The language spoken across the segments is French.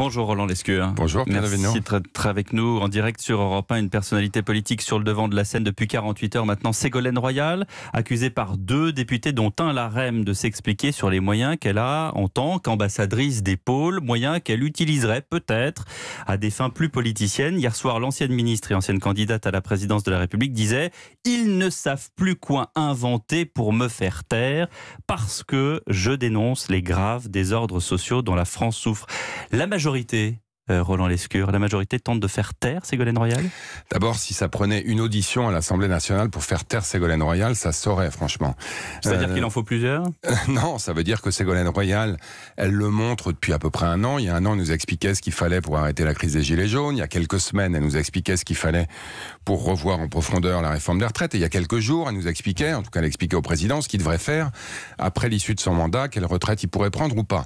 Bonjour Roland Lescure. Bonjour bienvenue. Merci d'être avec nous en direct sur Europe 1, une personnalité politique sur le devant de la scène depuis 48 heures maintenant, Ségolène Royal, accusée par deux députés dont un la de s'expliquer sur les moyens qu'elle a en tant qu'ambassadrice des pôles, moyens qu'elle utiliserait peut-être à des fins plus politiciennes. Hier soir, l'ancienne ministre et ancienne candidate à la présidence de la République disait « Ils ne savent plus quoi inventer pour me faire taire parce que je dénonce les graves désordres sociaux dont la France souffre ». La majorité euh, Roland Lescure. La majorité tente de faire taire Ségolène Royal D'abord, si ça prenait une audition à l'Assemblée nationale pour faire taire Ségolène Royal, ça saurait, franchement. C'est-à-dire euh, qu'il en faut plusieurs Non, ça veut dire que Ségolène Royal, elle le montre depuis à peu près un an. Il y a un an, elle nous expliquait ce qu'il fallait pour arrêter la crise des Gilets jaunes. Il y a quelques semaines, elle nous expliquait ce qu'il fallait pour revoir en profondeur la réforme des retraites. Et il y a quelques jours, elle nous expliquait, en tout cas, elle expliquait au président ce qu'il devrait faire après l'issue de son mandat, quelle retraite il pourrait prendre ou pas.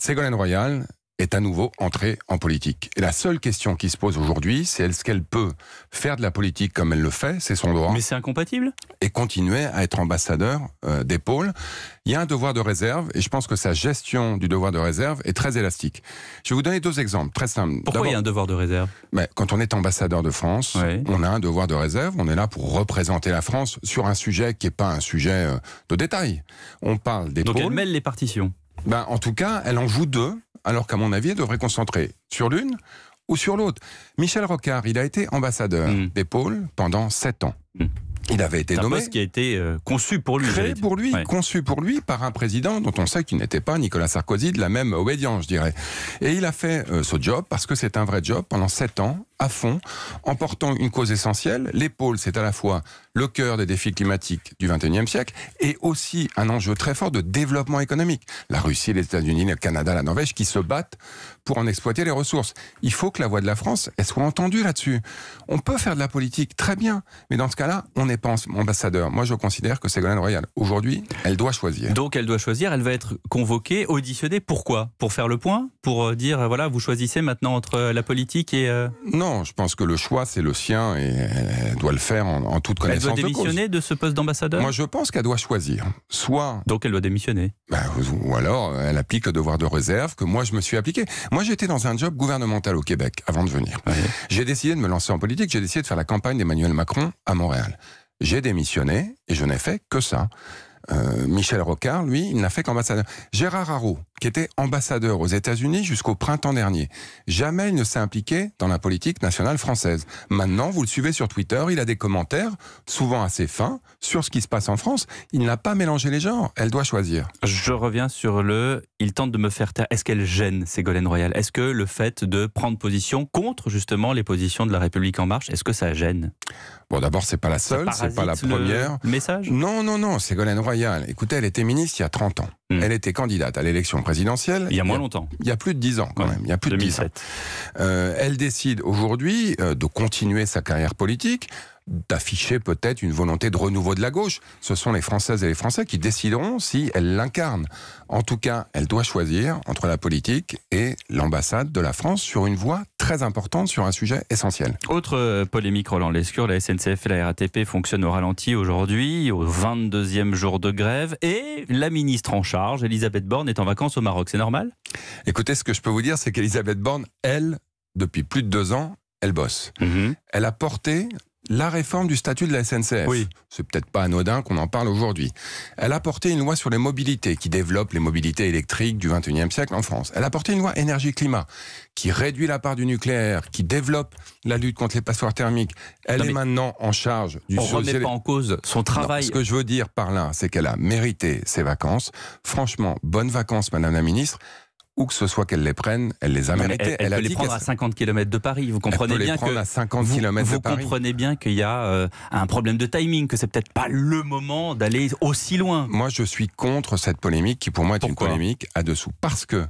Ségolène Royal, est à nouveau entrée en politique. Et la seule question qui se pose aujourd'hui, c'est est-ce qu'elle peut faire de la politique comme elle le fait, c'est son droit. Mais c'est incompatible Et continuer à être ambassadeur euh, des pôles. Il y a un devoir de réserve, et je pense que sa gestion du devoir de réserve est très élastique. Je vais vous donner deux exemples très simples. Pourquoi il y a un devoir de réserve mais Quand on est ambassadeur de France, on a un devoir de réserve, on est là pour représenter la France sur un sujet qui n'est pas un sujet euh, de détail. On parle des pôles. Donc elle mêle les partitions ben, en tout cas, elle en joue deux alors qu'à mon avis, il devrait concentrer sur l'une ou sur l'autre. Michel Rocard, il a été ambassadeur mm. des pôles pendant sept ans. Mm. Il avait été nommé. poste qui a été euh, conçu pour lui. Créé pour lui, conçu pour lui par un président dont on sait qu'il n'était pas Nicolas Sarkozy de la même obédience, je dirais. Et il a fait euh, ce job parce que c'est un vrai job pendant sept ans, à fond, en portant une cause essentielle. L'épaule, c'est à la fois le cœur des défis climatiques du XXIe siècle et aussi un enjeu très fort de développement économique. La Russie, les États-Unis, le Canada, la Norvège qui se battent pour en exploiter les ressources. Il faut que la voix de la France soit entendue là-dessus. On peut faire de la politique très bien, mais dans ce cas-là, on n'est pas ambassadeur. Moi, je considère que Ségolène Royal, aujourd'hui, elle doit choisir. Donc, elle doit choisir. Elle va être convoquée, auditionnée. Pourquoi Pour faire le point Pour euh, dire euh, voilà, vous choisissez maintenant entre euh, la politique et Non, je pense que le choix c'est le sien et elle doit le faire en, en toute connaissance doit démissionner de ce poste d'ambassadeur Moi, je pense qu'elle doit choisir. Soit. Donc, elle doit démissionner. Bah, ou alors, euh, elle applique le devoir de réserve que moi, je me suis appliqué. Moi, j'étais dans un job gouvernemental au Québec avant de venir. J'ai décidé de me lancer en politique. J'ai décidé de faire la campagne d'Emmanuel Macron à Montréal. J'ai démissionné et je n'ai fait que ça. Euh, Michel Rocard, lui, il n'a fait qu'ambassadeur. Gérard Haro, qui était ambassadeur aux États-Unis jusqu'au printemps dernier. Jamais il ne s'est impliqué dans la politique nationale française. Maintenant, vous le suivez sur Twitter, il a des commentaires, souvent assez fins, sur ce qui se passe en France. Il n'a pas mélangé les genres, elle doit choisir. Je reviens sur le « il tente de me faire taire ». Est-ce qu'elle gêne Ségolène Royal Est-ce que le fait de prendre position contre justement les positions de La République En Marche, est-ce que ça gêne Bon, d'abord, c'est pas la seule, c'est pas la première. Le message Non, non, non, Ségolène Royal, écoutez, elle était ministre il y a 30 ans. Hmm. Elle était candidate à l'élection présidentielle. Il y a moins longtemps. Il y a plus de dix ans quand même. Il y a plus de 10 ans. Euh, elle décide aujourd'hui euh, de continuer sa carrière politique d'afficher peut-être une volonté de renouveau de la gauche. Ce sont les Françaises et les Français qui décideront si elle l'incarne. En tout cas, elle doit choisir entre la politique et l'ambassade de la France sur une voie très importante sur un sujet essentiel. Autre euh, polémique, Roland Lescure, la SNCF et la RATP fonctionnent au ralenti aujourd'hui, au 22e jour de grève, et la ministre en charge, Elisabeth Borne, est en vacances au Maroc. C'est normal Écoutez, ce que je peux vous dire, c'est qu'Elisabeth Borne, elle, depuis plus de deux ans, elle bosse. Mhm. Elle a porté la réforme du statut de la SNCF. Oui. C'est peut-être pas anodin qu'on en parle aujourd'hui. Elle a porté une loi sur les mobilités qui développe les mobilités électriques du 21e siècle en France. Elle a porté une loi énergie-climat qui réduit la part du nucléaire, qui développe la lutte contre les passoires thermiques. Elle est maintenant en charge du On ne remet pas en cause son travail. ce que je veux dire par là, c'est qu'elle a mérité ses vacances. Franchement, bonnes vacances, Madame la Ministre où que ce soit qu'elle les prenne, elle les a méritées. Elle, peut les prendre à 50 km de Paris. Vous comprenez bien que vous, comprenez bien qu'il y a euh, un problème de timing, que c'est peut-être pas le moment d'aller aussi loin. Moi, je suis contre cette polémique qui, pour moi, est une polémique à dessous, parce que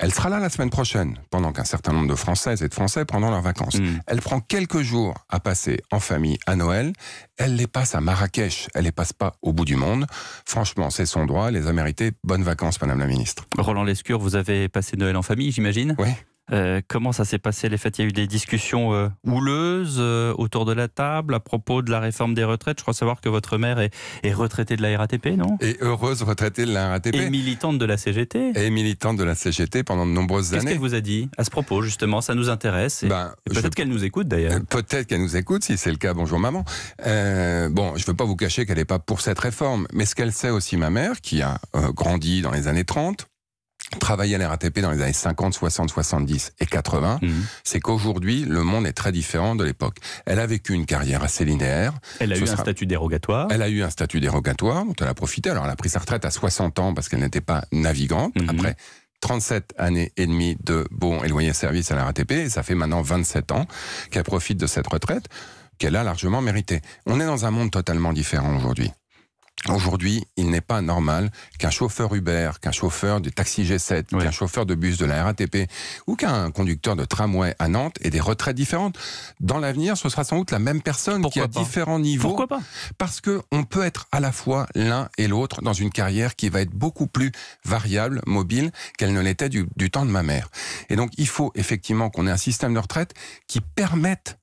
elle sera là la semaine prochaine, pendant qu'un certain nombre de Françaises et de Français prendront leurs vacances. Mm. Elle prend quelques jours à passer en famille à Noël. Elle les passe à Marrakech. Elle les passe pas au bout du monde. Franchement, c'est son droit. Elle les a mérités. Bonnes vacances, Madame la Ministre. Roland Lescure, vous avez passé Noël en famille, j'imagine Oui. Euh, comment ça s'est passé les fêtes Il y a eu des discussions euh, houleuses euh, autour de la table à propos de la réforme des retraites. Je crois savoir que votre mère est, retraitée de la RATP, non Et heureuse retraitée de la RATP. Et militante de la CGT. Et militante de la CGT pendant de nombreuses années. Qu'est-ce qu'elle vous a dit à ce propos, justement Ça nous intéresse. Ben, peut-être qu'elle nous écoute, d'ailleurs. Peut-être qu'elle nous écoute, si c'est le cas. Bonjour, maman. bon, je ne veux pas vous cacher qu'elle n'est pas pour cette réforme, mais ce qu'elle sait aussi, ma mère, qui a grandi dans les années 30, travailler à la dans les années 50, 60, 70 et 80, mhm. c'est qu'aujourd'hui, le monde est très différent de l'époque. Elle a vécu une carrière assez linéaire. Elle a eu un statut dérogatoire. Elle a eu un statut dérogatoire dont elle a profité. Alors, elle a pris sa retraite à 60 ans parce qu'elle n'était pas navigante. Mhm. Après 37 années et demie de bons et loyers services à la ça fait maintenant 27 ans qu'elle profite de cette retraite qu'elle a largement méritée. On est dans un monde totalement différent aujourd'hui. Aujourd'hui, il n'est pas normal qu'un chauffeur Uber, qu'un chauffeur de taxi G7, qu'un chauffeur de bus de la RATP ou qu'un conducteur de tramway à Nantes ait des retraites différentes. Dans l'avenir, ce sera sans doute la même personne qui a différents niveaux. Pourquoi pas Parce que on peut être à la fois l'un et l'autre dans une carrière qui va être beaucoup plus variable, mobile qu'elle ne l'était du temps de ma mère. Et donc, il faut effectivement qu'on ait un système de retraite qui permette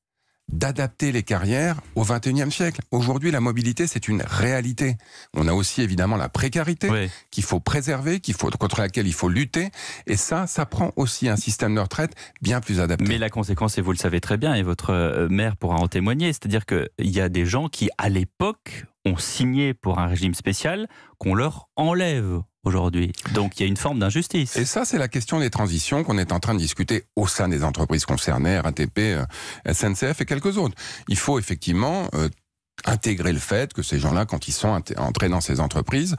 d'adapter les carrières au 21e siècle. Aujourd'hui, la mobilité, c'est une réalité. On a aussi évidemment la précarité qu'il faut préserver, qu'il faut, contre laquelle il faut lutter. Et ça, ça prend aussi un système de retraite bien plus adapté. Mais la conséquence, et vous le savez très bien, et votre euh, mère pourra en témoigner, c'est-à-dire qu'il y a des gens qui, à l'époque, ont signé pour un régime spécial qu'on leur enlève aujourd'hui. Donc il y a une forme d'injustice. Et ça, c'est la question des transitions qu'on est en train de discuter au sein des entreprises concernées, RATP, euh, SNCF et quelques autres. Il faut effectivement euh, intégrer le fait que ces gens-là, quand ils sont entrés dans ces entreprises,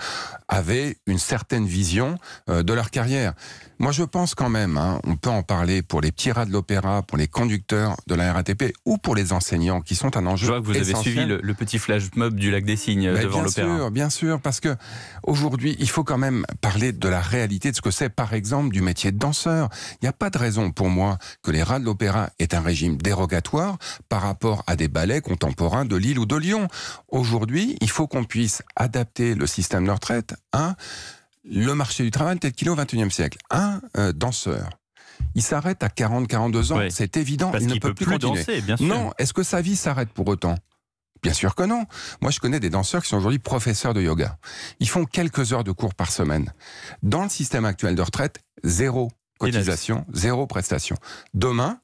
avaient une certaine vision euh, de leur carrière. Moi, je pense quand même, hein, on peut en parler pour les petits rats de l'opéra, pour les conducteurs de la RATP ou pour les enseignants qui sont un enjeu. Je vois que vous avez suivi le, petit flash mob du lac des Signes devant l'opéra. Bien sûr, bien sûr, parce que aujourd'hui, il faut quand même parler de la réalité de ce que c'est, par exemple, du métier de danseur. Il n'y a pas de raison pour moi que les rats de l'opéra aient un régime dérogatoire par rapport à des ballets contemporains de Lille ou de Aujourd'hui, il faut qu'on puisse adapter le système de retraite à le marché du travail peut-être qu'il est au XXIe siècle. Un euh, danseur, il s'arrête à 40-42 ans, c'est évident, il ne peut, plus, Danser, Non, est-ce que sa vie s'arrête pour autant Bien sûr que non. Moi, je connais des danseurs qui sont aujourd'hui professeurs de yoga. Ils font quelques heures de cours par semaine. Dans le système actuel de retraite, zéro cotisation, zéro prestation. Demain,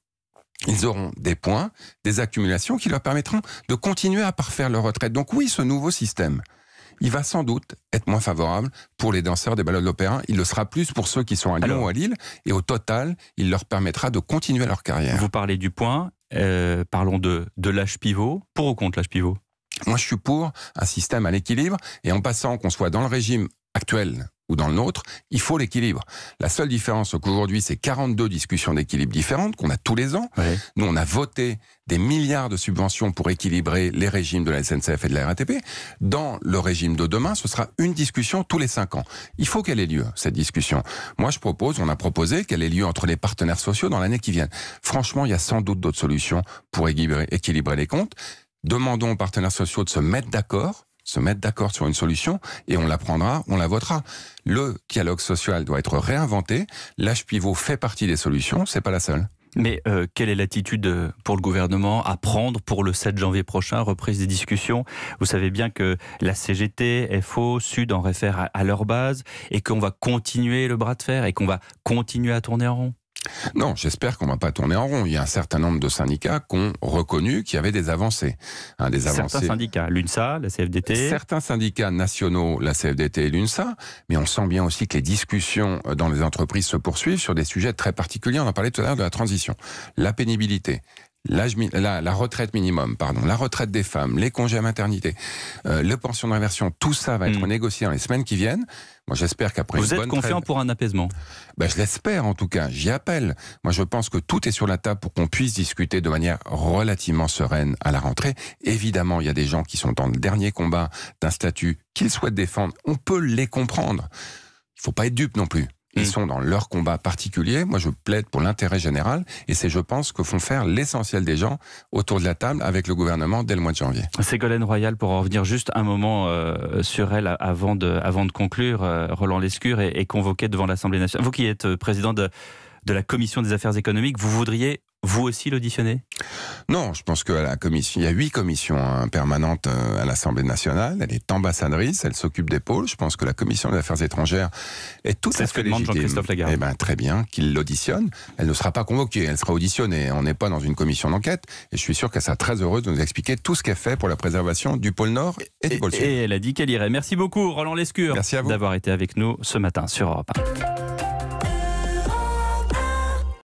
ils auront des points, des accumulations qui leur permettront de continuer à parfaire leur retraite. Donc oui, ce nouveau système, il va sans doute être moins favorable pour les danseurs des ballots de l'opéra. Il le sera plus pour ceux qui sont à Lyon ou à Lille. Et au total, il leur permettra de continuer leur carrière. Vous parlez du point. Euh, parlons de, de l'âge pivot. Pour ou contre l'âge pivot Moi, je suis pour un système à l'équilibre. Et en passant qu'on soit dans le régime actuel dans le nôtre, il faut l'équilibre. La seule différence, qu'aujourd'hui, c'est 42 discussions d'équilibre différentes qu'on a tous les ans. Nous, on a voté des milliards de subventions pour équilibrer les régimes de la SNCF et de la RATP. Dans le régime de demain, ce sera une discussion tous les cinq ans. Il faut qu'elle ait lieu, cette discussion. Moi, je propose, on a proposé qu'elle ait lieu entre les partenaires sociaux dans l'année qui vient. Franchement, il y a sans doute d'autres solutions pour équilibrer les comptes. Demandons aux partenaires sociaux de se mettre d'accord se mettre d'accord sur une solution et on la prendra, on la votera. Le dialogue social doit être réinventé. L'âge pivot fait partie des solutions, c'est pas la seule. Mais euh, quelle est l'attitude euh, pour le gouvernement à prendre pour le 7 janvier prochain, reprise des discussions Vous savez bien que la CGT, FO, Sud en réfèrent à leur base et qu'on va continuer le bras de fer et qu'on va continuer à tourner en rond. Non, j'espère qu'on ne va pas tourner en rond. Il y a un certain nombre de syndicats qu'on ont reconnu qu'il y avait des avancées. Hein, des certains syndicats, l'UNSA, la CFDT Certains syndicats nationaux, la CFDT et l'UNSA, mais on sent bien aussi que les discussions euh, dans les entreprises se poursuivent sur des sujets très particuliers. On en parlait tout à l'heure de la transition, la pénibilité, la, retraite minimum, pardon, la retraite des femmes, les congés à maternité, euh, le pension de réversion, tout ça va être hmm. négocié dans les semaines qui viennent. Moi, j'espère qu'après Vous êtes confiant pour un apaisement ben, Je l'espère, en tout cas. J'y appelle. Moi, je pense que tout est sur la table pour qu'on puisse discuter de manière relativement sereine à la rentrée. Évidemment, il y a des gens qui sont en le dernier combat d'un statut qu'ils souhaitent défendre. On peut les comprendre. Il ne faut pas être dupe non plus. Ils mm. sont dans leur combat particulier. Moi, je plaide pour l'intérêt général. Et c'est, je pense, que font faire l'essentiel des gens autour de la table avec le gouvernement dès le mois de janvier. Ségolène Royal, pour en revenir juste un moment euh, sur elle avant de, conclure, euh, Roland Lescure est, convoqué devant l'Assemblée nationale. Vous qui êtes euh, président de la Commission des affaires économiques, vous voudriez vous aussi l'auditionner Non, je pense que la commission, il y a huit commissions hein, permanentes euh, à l'Assemblée nationale. Elle est ambassadrice, elle s'occupe des pôles. Je pense que la commission des affaires étrangères est tout à fait légitime. Jean-Christophe Lagarde. Eh ben, très bien, qu'il l'auditionne. Elle ne sera pas convoquée, elle sera auditionnée. On n'est pas dans une commission d'enquête. Et je suis sûr qu'elle sera très heureuse de nous expliquer tout ce qu'elle fait pour la préservation du pôle Nord et, et du pôle Sud. Et elle a dit qu'elle irait. Merci beaucoup, Roland Lescure, d'avoir été avec nous ce matin sur Europe 1.